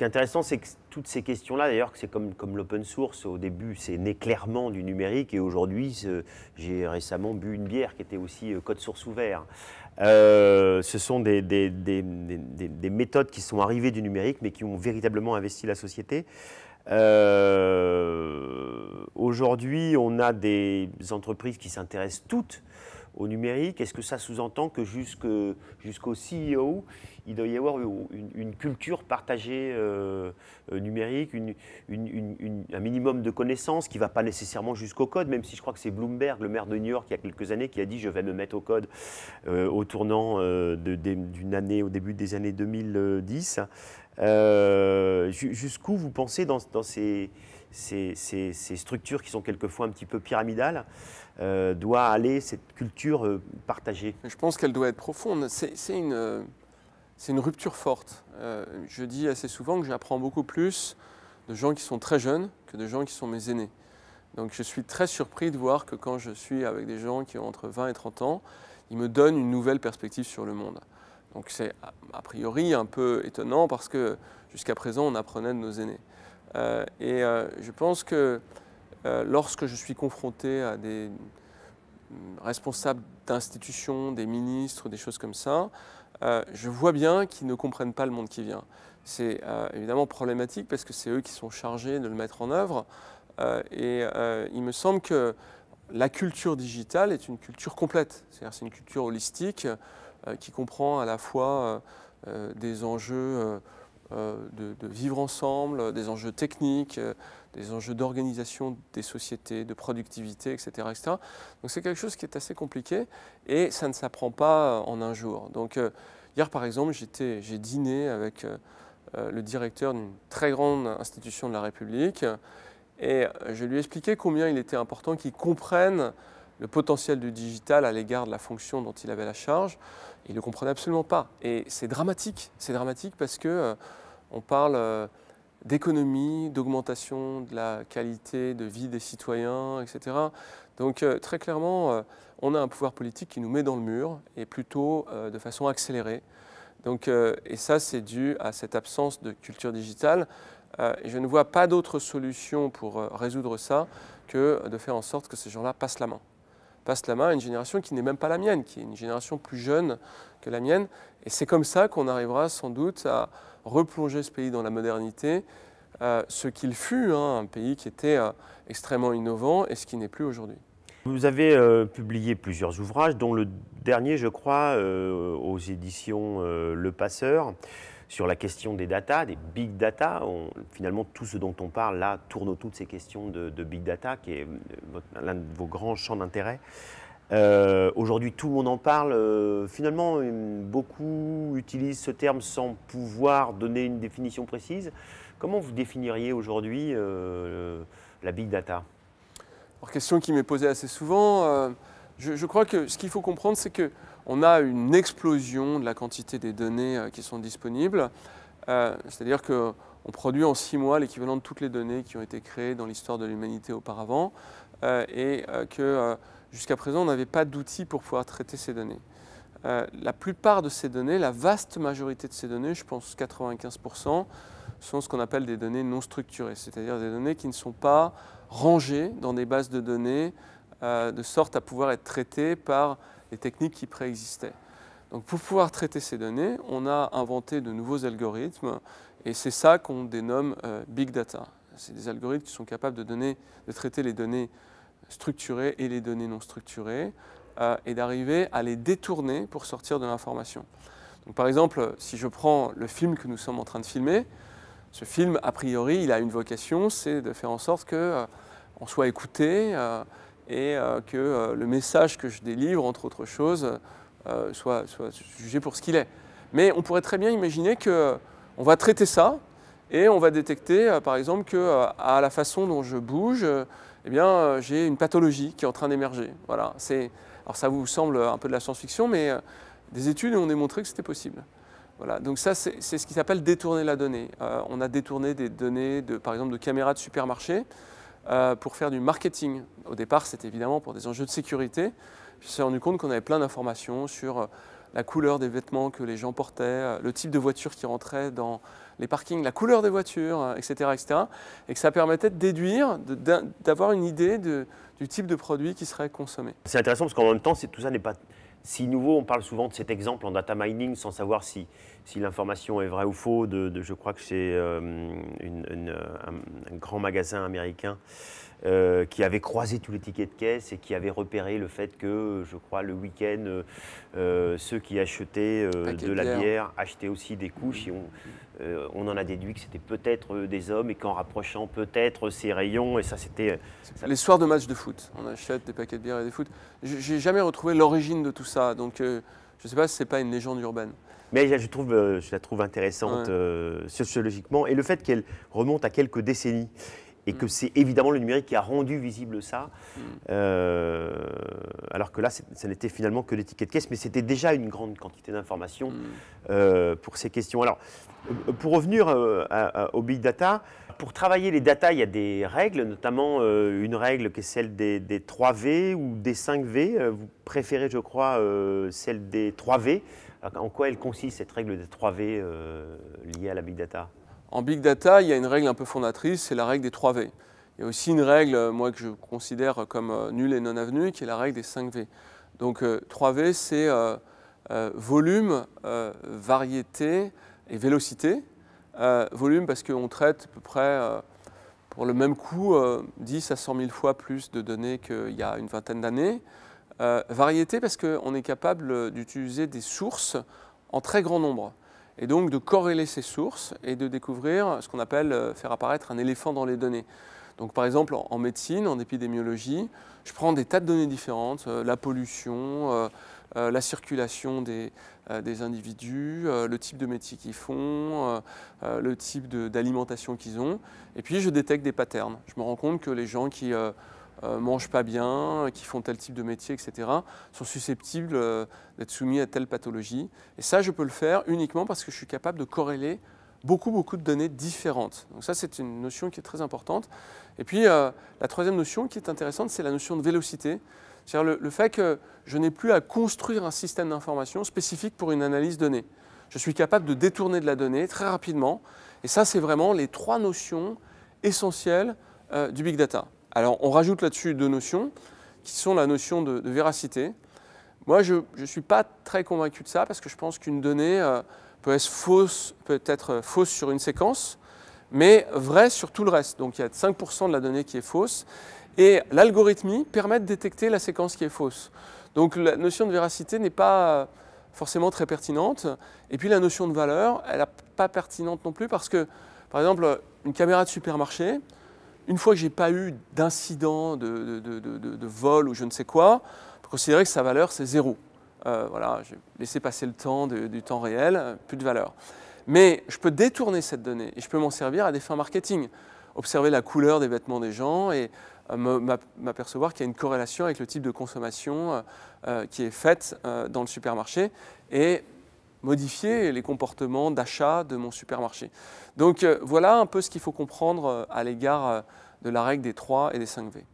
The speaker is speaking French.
qui intéressant, c'est que toutes ces questions-là, d'ailleurs, c'est comme, comme l'open source, au début, c'est né clairement du numérique, et aujourd'hui, j'ai récemment bu une bière qui était aussi euh, code source ouvert. Euh, ce sont des, des, méthodes qui sont arrivées du numérique, mais qui ont véritablement investi la société. Euh, aujourd'hui, on a des entreprises qui s'intéressent toutes au numérique Est-ce que ça sous-entend que jusqu'au CEO, il doit y avoir une, culture partagée euh, euh, numérique, un minimum de connaissances qui ne va pas nécessairement jusqu'au code, même si je crois que c'est Bloomberg, le maire de New York, il y a quelques années, qui a dit je vais me mettre au code euh, au tournant d'une année, au début des années 2010. Jusqu'où vous pensez dans ces ces, ces, structures qui sont quelquefois un petit peu pyramidales, euh, doit aller cette culture euh, partagée Je pense qu'elle doit être profonde. C'est une, rupture forte. Euh, je dis assez souvent que j'apprends beaucoup plus de gens qui sont très jeunes que de gens qui sont mes aînés. Donc je suis très surpris de voir que quand je suis avec des gens qui ont entre 20 et 30 ans, ils me donnent une nouvelle perspective sur le monde. Donc c'est a priori un peu étonnant parce que jusqu'à présent on apprenait de nos aînés. Euh, et euh, je pense que euh, lorsque je suis confronté à des responsables d'institutions, des ministres, des choses comme ça, je vois bien qu'ils ne comprennent pas le monde qui vient. C'est évidemment problématique parce que c'est eux qui sont chargés de le mettre en œuvre. et il me semble que la culture digitale est une culture complète. C'est-à-dire c'est une culture holistique qui comprend à la fois des enjeux euh, de, vivre ensemble, des enjeux techniques, euh, des enjeux d'organisation des sociétés, de productivité, etc. etc. Donc c'est quelque chose qui est assez compliqué et ça ne s'apprend pas euh, en un jour. Donc hier par exemple, j'ai dîné avec le directeur d'une très grande institution de la République et je lui ai expliqué combien il était important qu'il comprenne le potentiel du digital à l'égard de la fonction dont il avait la charge. Il ne le comprenait absolument pas. Et c'est dramatique. C'est dramatique parce qu'on euh, parle euh, d'économie, d'augmentation de la qualité de vie des citoyens, etc. Donc euh, très clairement, on a un pouvoir politique qui nous met dans le mur et plutôt de façon accélérée. Donc, et ça, c'est dû à cette absence de culture digitale. je ne vois pas d'autre solution pour résoudre ça que de faire en sorte que ces gens-là passent la main passe la main à une génération qui n'est même pas la mienne, qui est une génération plus jeune que la mienne. Et c'est comme ça qu'on arrivera sans doute à replonger ce pays dans la modernité, euh, ce qu'il fut, hein, un pays qui était euh, extrêmement innovant et ce qui n'est plus aujourd'hui. Vous avez euh, publié plusieurs ouvrages, dont le dernier, je crois, aux éditions Le Passeur sur la question des data, des big data. finalement, tout ce dont on parle là tourne autour de ces questions de, big data, qui est euh, l'un de vos grands champs d'intérêt. Euh, aujourd'hui, tout le monde en parle. Euh, finalement, beaucoup utilisent ce terme sans pouvoir donner une définition précise. Comment vous définiriez aujourd'hui la big data Alors, question qui m'est posée assez souvent. je, crois que ce qu'il faut comprendre, c'est que on a une explosion de la quantité des données euh, qui sont disponibles. Euh, c'est-à-dire qu'on produit en six mois l'équivalent de toutes les données qui ont été créées dans l'histoire de l'humanité auparavant euh, et que jusqu'à présent, on n'avait pas d'outils pour pouvoir traiter ces données. la plupart de ces données, la vaste majorité de ces données, je pense 95%, sont ce qu'on appelle des données non structurées, c'est-à-dire des données qui ne sont pas rangées dans des bases de données de sorte à pouvoir être traitées par les techniques qui préexistaient. Donc pour pouvoir traiter ces données, on a inventé de nouveaux algorithmes et c'est ça qu'on dénomme euh, big data. C'est des algorithmes qui sont capables de, traiter les données structurées et les données non structurées euh, et d'arriver à les détourner pour sortir de l'information. Donc par exemple, si je prends le film que nous sommes en train de filmer, ce film, a priori, il a une vocation, c'est de faire en sorte qu'on euh, soit écouté, et euh, que euh, le message que je délivre, entre autres choses, euh, soit, soit jugé pour ce qu'il est. Mais on pourrait très bien imaginer que on va traiter ça et on va détecter, par exemple, que à la façon dont je bouge, eh bien, j'ai une pathologie qui est en train d'émerger. Voilà. C'est, alors ça vous semble un peu de la science-fiction, mais des études ont démontré que c'était possible. Voilà. Donc ça, c'est ce qui s'appelle détourner la donnée. on a détourné des données, de, par exemple, de caméras de supermarché euh, pour faire du marketing. Au départ, c'était évidemment pour des enjeux de sécurité. Je me suis rendu compte qu'on avait plein d'informations sur euh, la couleur des vêtements que les gens portaient, euh, le type de voiture qui rentrait dans les parkings, la couleur des voitures, etc. etc. et que ça permettait de déduire, d'avoir une idée du type de produit qui serait consommé. C'est intéressant parce qu'en même temps, tout ça n'est pas si nouveau, on parle souvent de cet exemple en data mining sans savoir si, l'information est vraie ou faux. De, je crois que c'est euh, euh, un, grand magasin américain euh, qui avait croisé tous les tickets de caisse et qui avait repéré le fait que, je crois, le week-end, euh, euh, ceux qui achetaient de la bière. achetaient aussi des couches. Et on, en a déduit que c'était peut-être des hommes et qu'en rapprochant peut-être ces rayons, et ça c'était... Les soirs de match de foot, on achète des paquets de bière et des foot. J'ai jamais retrouvé l'origine de tout ça, donc je ne sais pas si ce n'est pas une légende urbaine. Mais je, trouve, je la trouve intéressante sociologiquement et le fait qu'elle remonte à quelques décennies et que c'est évidemment le numérique qui a rendu visible ça. Mm. Euh, alors que là, ça n'était finalement que l'étiquette de caisse, mais c'était déjà une grande quantité d'informations mm. euh, pour ces questions. Alors, euh, pour revenir au big data, pour travailler les data, il y a des règles, notamment une règle qui est celle des 3V ou des 5V. Vous préférez, je crois, celle des 3V. En quoi elle consiste, cette règle des 3V liée à la big data en big data, il y a une règle un peu fondatrice, c'est la règle des 3 V. Il y a aussi une règle, euh, moi, que je considère comme euh, nulle et non avenue, qui est la règle des 5 V. Donc 3 euh, V, c'est volume, variété et vélocité. volume parce qu'on traite à peu près, pour le même coût, 10 à 100 000 fois plus de données qu'il y a une vingtaine d'années. variété parce qu'on est capable d'utiliser des sources en très grand nombre et donc de corréler ces sources et de découvrir ce qu'on appelle euh, faire apparaître un éléphant dans les données. Donc par exemple en médecine, en épidémiologie, je prends des tas de données différentes, euh, la pollution, euh, la circulation des, des individus, le type de métier qu'ils font, le type d'alimentation qu'ils ont, et puis je détecte des patterns. Je me rends compte que les gens qui euh, mangent pas bien, qui font tel type de métier, etc., sont susceptibles euh, d'être soumis à telle pathologie. Et ça, je peux le faire uniquement parce que je suis capable de corréler beaucoup, beaucoup de données différentes. Donc ça, c'est une notion qui est très importante. Et puis, euh, la troisième notion qui est intéressante, c'est la notion de vélocité. C'est-à-dire le, fait que je n'ai plus à construire un système d'information spécifique pour une analyse donnée. Je suis capable de détourner de la donnée très rapidement. Et ça, c'est vraiment les trois notions essentielles du big data. Alors on rajoute là-dessus deux notions qui sont la notion de, véracité. Moi, je ne suis pas très convaincu de ça parce que je pense qu'une donnée euh, peut être, fausse, peut être fausse sur une séquence, mais vraie sur tout le reste. Donc il y a 5% de la donnée qui est fausse. Et l'algorithmie permet de détecter la séquence qui est fausse. Donc la notion de véracité n'est pas euh, forcément très pertinente. Et puis la notion de valeur, elle n'est pas pertinente non plus parce que, par exemple, une caméra de supermarché, une fois que je n'ai pas eu d'incident, de, vol ou je ne sais quoi, je considérer que sa valeur c'est zéro. Euh, voilà, j'ai laissé passer le temps du temps réel, plus de valeur. Mais je peux détourner cette donnée et je peux m'en servir à des fins marketing. Observer la couleur des vêtements des gens et euh, m'apercevoir qu'il y a une corrélation avec le type de consommation euh, qui est faite dans le supermarché et modifier les comportements d'achat de mon supermarché. Donc euh, voilà un peu ce qu'il faut comprendre euh, à l'égard euh, de la règle des 3 et des 5 V.